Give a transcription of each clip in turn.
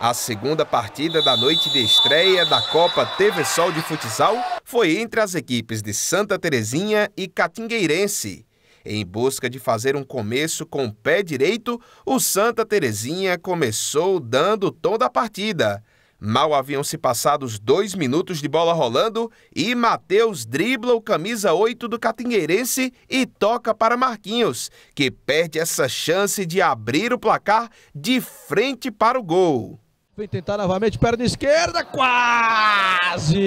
A segunda partida da noite de estreia da Copa TV Sol de Futsal foi entre as equipes de Santa Terezinha e Catingueirense. Em busca de fazer um começo com o pé direito, o Santa Terezinha começou dando toda a partida. Mal haviam se passado os dois minutos de bola rolando e Matheus dribla o camisa 8 do Catingueirense e toca para Marquinhos, que perde essa chance de abrir o placar de frente para o gol. Vem tentar novamente, perna esquerda, quase!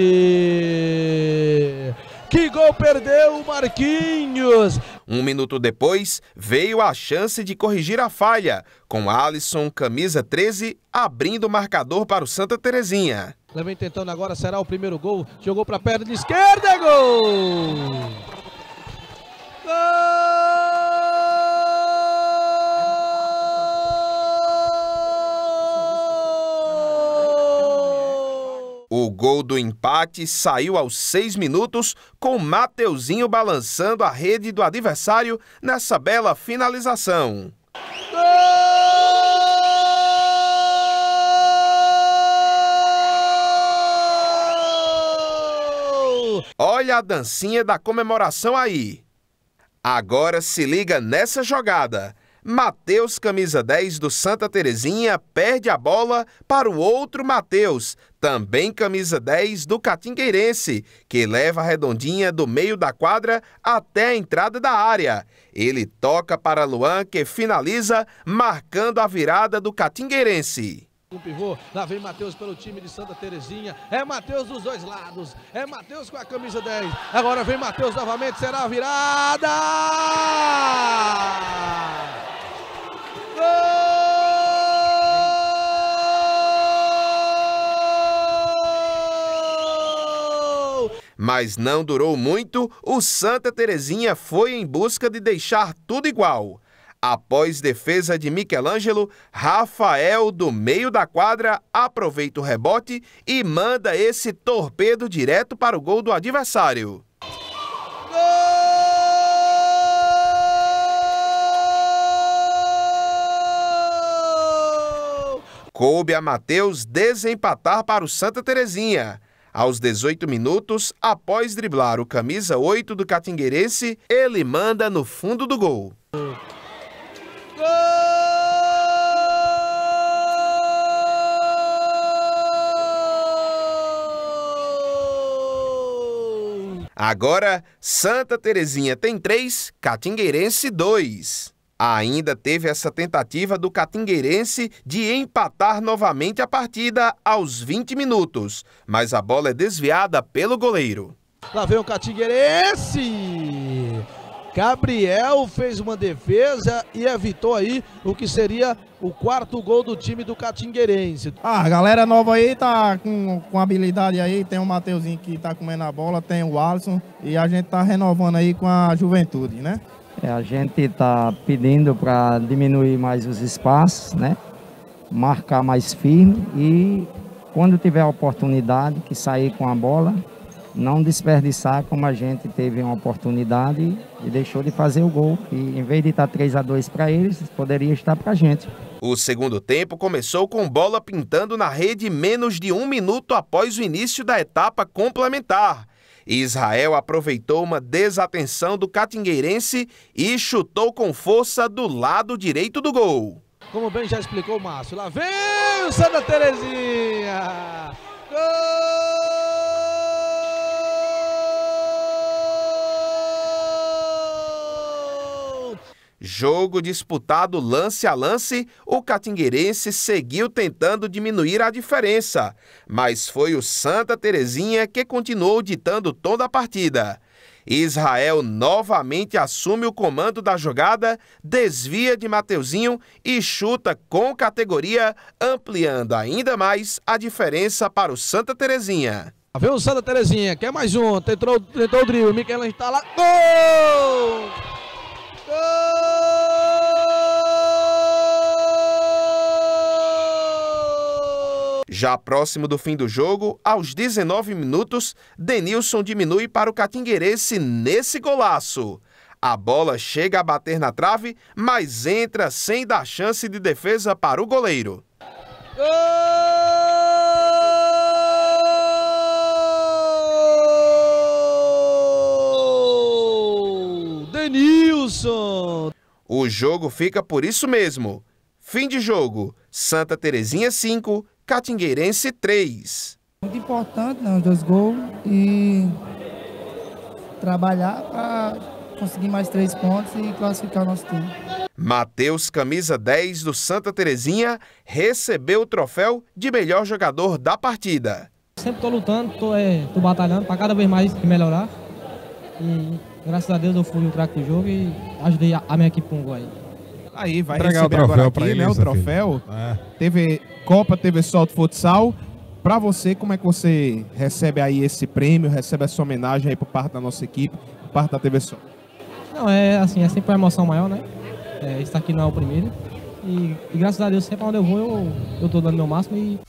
Que gol perdeu o Marquinhos! Um minuto depois, veio a chance de corrigir a falha, com Alisson, camisa 13, abrindo o marcador para o Santa Terezinha. Lá vem tentando agora, será o primeiro gol, jogou para a perna esquerda, gol! Gol! gol do empate saiu aos seis minutos, com Mateuzinho balançando a rede do adversário nessa bela finalização. Gol! Olha a dancinha da comemoração aí. Agora se liga nessa jogada. Matheus, camisa 10 do Santa Terezinha, perde a bola para o outro Matheus, também camisa 10 do Catingueirense, que leva a redondinha do meio da quadra até a entrada da área. Ele toca para Luan, que finaliza, marcando a virada do Catingueirense. Um pivô, lá vem Matheus pelo time de Santa Terezinha. É Matheus dos dois lados. É Matheus com a camisa 10. Agora vem Matheus novamente, será a virada! Mas não durou muito, o Santa Terezinha foi em busca de deixar tudo igual. Após defesa de Michelangelo, Rafael do meio da quadra aproveita o rebote e manda esse torpedo direto para o gol do adversário. Gol! Coube a Matheus desempatar para o Santa Terezinha. Aos 18 minutos, após driblar o camisa 8 do Catingueirense, ele manda no fundo do gol. Gol! Agora, Santa Terezinha tem 3, Catingueirense 2. Ainda teve essa tentativa do catingueirense de empatar novamente a partida aos 20 minutos, mas a bola é desviada pelo goleiro. Lá vem o catingueirense! Gabriel fez uma defesa e evitou aí o que seria o quarto gol do time do Catingueirense. Ah, a galera nova aí tá com, com habilidade aí, tem o Mateuzinho que tá comendo a bola, tem o Alisson e a gente tá renovando aí com a juventude, né? É, a gente está pedindo para diminuir mais os espaços, né? marcar mais firme e quando tiver a oportunidade que sair com a bola, não desperdiçar como a gente teve uma oportunidade e deixou de fazer o gol. E em vez de estar 3 a 2 para eles, poderia estar para a gente. O segundo tempo começou com bola pintando na rede menos de um minuto após o início da etapa complementar. Israel aproveitou uma desatenção do catingueirense e chutou com força do lado direito do gol. Como bem já explicou o Márcio, lá vem o Santa Terezinha! Gol! Jogo disputado lance a lance, o catingueirense seguiu tentando diminuir a diferença, mas foi o Santa Terezinha que continuou ditando toda a partida. Israel novamente assume o comando da jogada, desvia de Mateuzinho e chuta com categoria, ampliando ainda mais a diferença para o Santa Terezinha. Vem o Santa Terezinha, quer mais um, tentou, tentou o drible, Miquel está lá, gol! Gol! Já próximo do fim do jogo, aos 19 minutos, Denilson diminui para o Catingueirense nesse golaço. A bola chega a bater na trave, mas entra sem dar chance de defesa para o goleiro. Gol! Denilson. O jogo fica por isso mesmo. Fim de jogo. Santa Terezinha 5, Catingueirense 3. Muito importante, né? Dois gols e trabalhar para conseguir mais três pontos e classificar nosso time. Matheus, camisa 10 do Santa Terezinha, recebeu o troféu de melhor jogador da partida. Sempre estou lutando, estou é, batalhando para cada vez mais melhorar. E graças a Deus eu fui o craque do jogo e ajudei a, a minha equipe com um gol aí. Aí vai Entregar receber o agora aqui, né? O troféu. É. TV Copa, TV Solto Futsal. Para você, como é que você recebe aí esse prêmio, recebe essa homenagem aí por parte da nossa equipe, por parte da TV Sol Não, é assim, é sempre uma emoção maior, né? É, estar aqui não é o primeiro. E, e graças a Deus, sempre onde eu vou, eu, eu tô dando meu máximo e...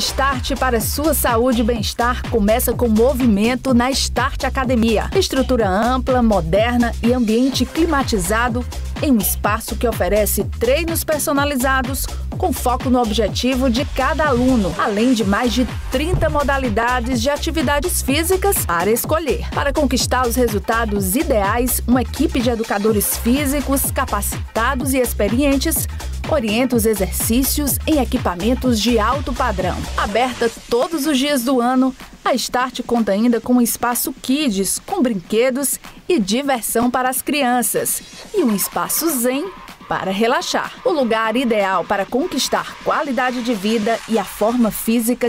start para sua saúde e bem-estar começa com movimento na Start Academia. Estrutura ampla, moderna e ambiente climatizado em um espaço que oferece treinos personalizados com foco no objetivo de cada aluno, além de mais de 30 modalidades de atividades físicas para escolher. Para conquistar os resultados ideais, uma equipe de educadores físicos capacitados e experientes orienta os exercícios em equipamentos de alto padrão. Aberta todos os dias do ano, a Start conta ainda com um espaço Kids, com brinquedos e diversão para as crianças, e um espaço Zen para relaxar. O lugar ideal para conquistar qualidade de vida e a forma física